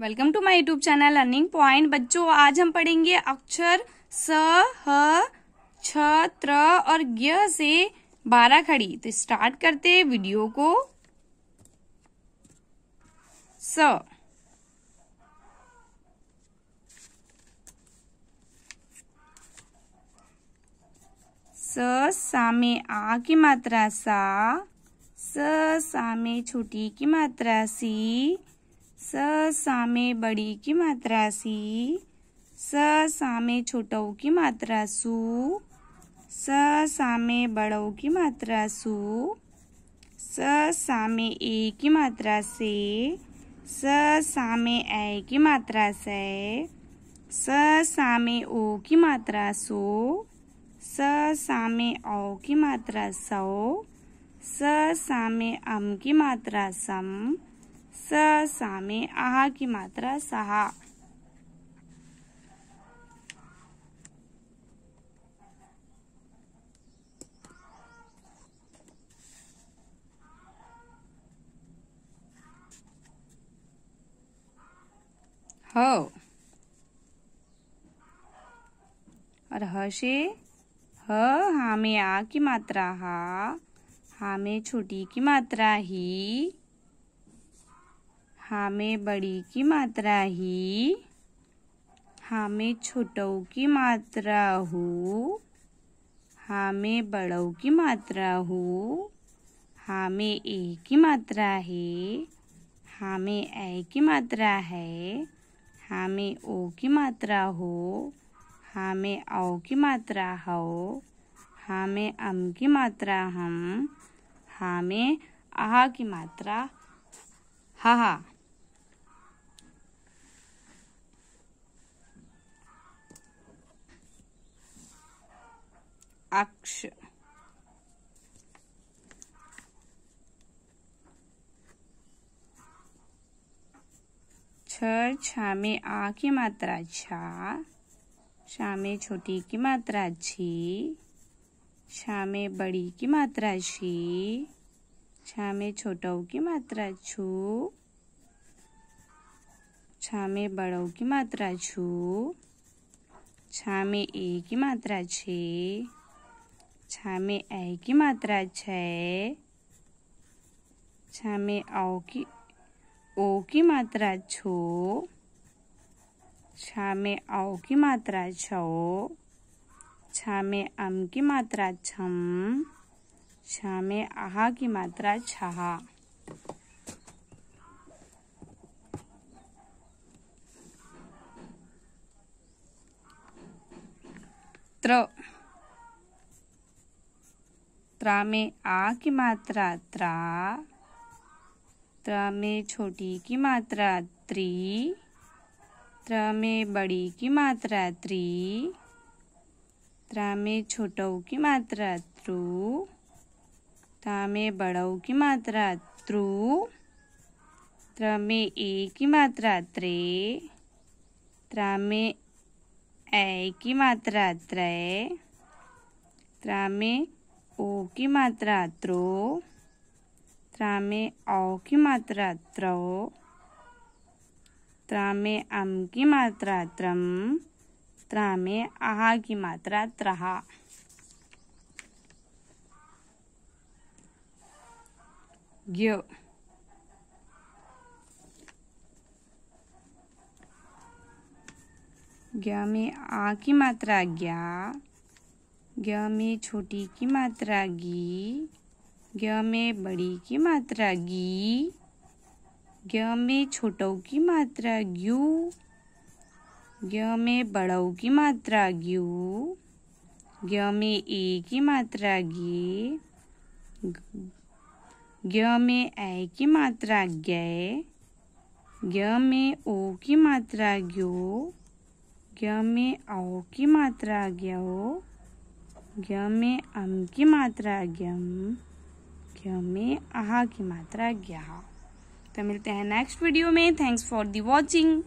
welcome to my YouTube channel learning point बच्चों आज हम पढ़ेंगे अक्षर स ह छ त्र और ग्य से बारह खड़ी तो स्टार्ट करते हैं वीडियो को स स सा में आ की मात्रा सा स सा में छोटी की मात्रा सी स सामे बड़ी की मात्रा सी स सामे छोटो की मात्रा सु स सामे बड़ों की मात्रा सु स सामे ए की मात्रा से स सामे ए की मात्रा से स सामे ओ की मात्रा सो स सामे औ की मात्रा सौ स सामे अम की मात्रा सम स सा में आहा की मात्रा सहा हो और ह ह हा में आ की मात्रा हा हा में छोटी की मात्रा ही हमें बड़ी की मात्रा ही हमें छोटों की मात्रा हो हमें बड़ों की मात्रा हो हमें ए की मात्रा है हमें ए की मात्रा है हमें ओ की मात्रा हो हमें औ की मात्रा हो हमें अम की मात्रा हम हमें आह की मात्रा हा हा अक्ष छ छा में आ की मात्रा छा छा में छोटी की मात्रा छी छा में बड़ी की मात्रा छी छा में छोटों की मात्रा छू छ में बड़ों की मात्रा छू छा में ए की मात्रा छी छा में ऐ की मात्रा छः छा में औ की ओ की मात्रा छो छा में औ की मात्रा छो छा में अम की मात्रा छम छा में आहा की मात्रा छहा त्र त्रा में आ की मात्रा त्रा त्रा में छोटी की मात्रा त्री त्रा में बड़ी की मात्रा त्री त्रा में छोटों की मात्रा त्रु त्रा में बड़ों की मात्रा त्रु त्रा में ए की मात्रा त्रे त्रा में ए की मात्रा त्रय त्रा में ओ की मात्रा त्रो त्रा में औ की मात्रा त्रो त्रा में अं अम की मात्रा त्रम त्रा में आहा की मात्रा त्रहा ग्यो ग्या में आ की मात्रा ग्या ग में छोटी की मात्रा गी ज्ञ में बड़ी की मात्रा गी ज्ञ में छोटों की मात्रा ग्यू ज्ञ में बड़ों की मात्रा ग्यू ज्ञ में ए की मात्रा गे ज्ञ में ए की मात्रा गय ज्ञ में ओ की मात्रा ग्यो ज्ञ में औ की मात्रा ग्यो ज्ञ अम अं की मात्रा ज्ञम ज्ञ में अहा की मात्रा ज्ञा तो मिलते हैं नेक्स्ट वीडियो में थैंक्स फॉर दी वॉचिंग